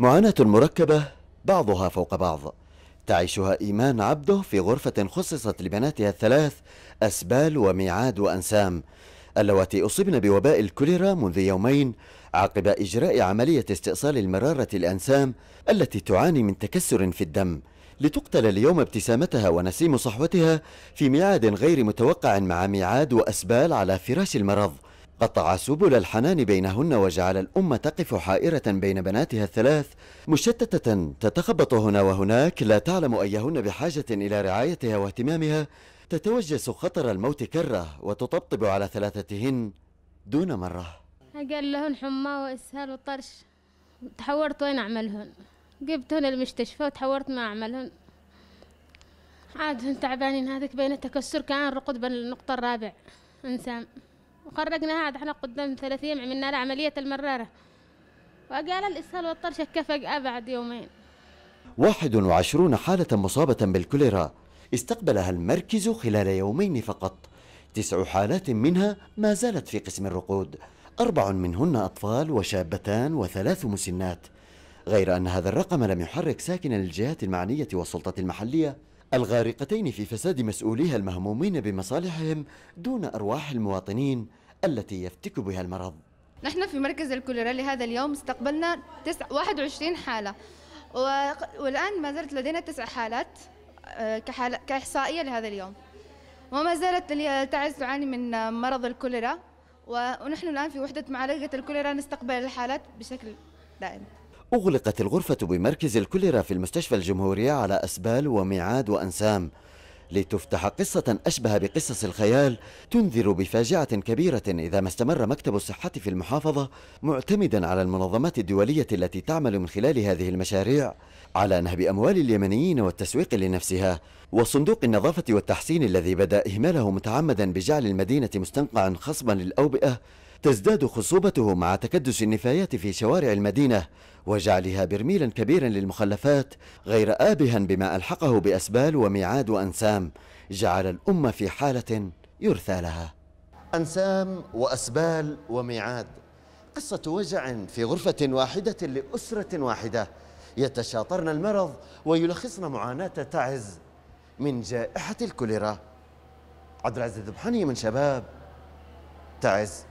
معاناة مركبة بعضها فوق بعض تعيشها إيمان عبده في غرفة خصصت لبناتها الثلاث أسبال وميعاد وأنسام اللواتي أصبن بوباء الكوليرا منذ يومين عقب إجراء عملية استئصال المرارة الأنسام التي تعاني من تكسر في الدم لتقتل اليوم ابتسامتها ونسيم صحوتها في ميعاد غير متوقع مع ميعاد وأسبال على فراش المرض قطع سبل الحنان بينهن وجعل الأم تقف حائرة بين بناتها الثلاث مشتتة تتخبط هنا وهناك لا تعلم أيهن بحاجة إلى رعايتها واهتمامها تتوجس خطر الموت كرة وتطبطب على ثلاثتهن دون مرة قال لهن حمى وإسهال وطرش تحورت وين أعملهن جبتهن المستشفى وتحورت ما أعملهن عادهن تعبانين هذك بين التكسر كان رقد بالنقطة الرابع انسام وخرجناها هذا احنا قدام ثلاث ايام عملنا له عمليه المراره وقال الاسهال والطرش كفق بعد يومين 21 حالة مصابة بالكوليرا استقبلها المركز خلال يومين فقط تسع حالات منها ما زالت في قسم الرقود أربع منهن أطفال وشابتان وثلاث مسنات غير أن هذا الرقم لم يحرك ساكن الجهات المعنية والسلطة المحلية الغارقتين في فساد مسؤوليها المهمومين بمصالحهم دون أرواح المواطنين التي يفتك بها المرض نحن في مركز الكوليرا لهذا اليوم استقبلنا 21 حالة والآن ما زالت لدينا تسع حالات آه، كحالة كإحصائية لهذا اليوم وما زالت تعز تعاني من مرض الكوليرا ونحن الآن في وحدة معالجة الكوليرا نستقبل الحالات بشكل دائم أغلقت الغرفة بمركز الكوليرا في المستشفى الجمهورية على أسبال وميعاد وأنسام لتفتح قصة أشبه بقصص الخيال تنذر بفاجعة كبيرة إذا ما استمر مكتب الصحة في المحافظة معتمدا على المنظمات الدولية التي تعمل من خلال هذه المشاريع على نهب أموال اليمنيين والتسويق لنفسها وصندوق النظافة والتحسين الذي بدأ إهماله متعمدا بجعل المدينة مستنقعا خصبا للأوبئة تزداد خصوبته مع تكدس النفايات في شوارع المدينة وجعلها برميلا كبيرا للمخلفات غير آبها بما ألحقه بأسبال وميعاد وأنسام جعل الأمة في حالة يرثى لها أنسام وأسبال وميعاد قصة وجع في غرفة واحدة لأسرة واحدة يتشاطرن المرض ويلخصن معاناة تعز من جائحة الكوليرا عبد العزيز من شباب تعز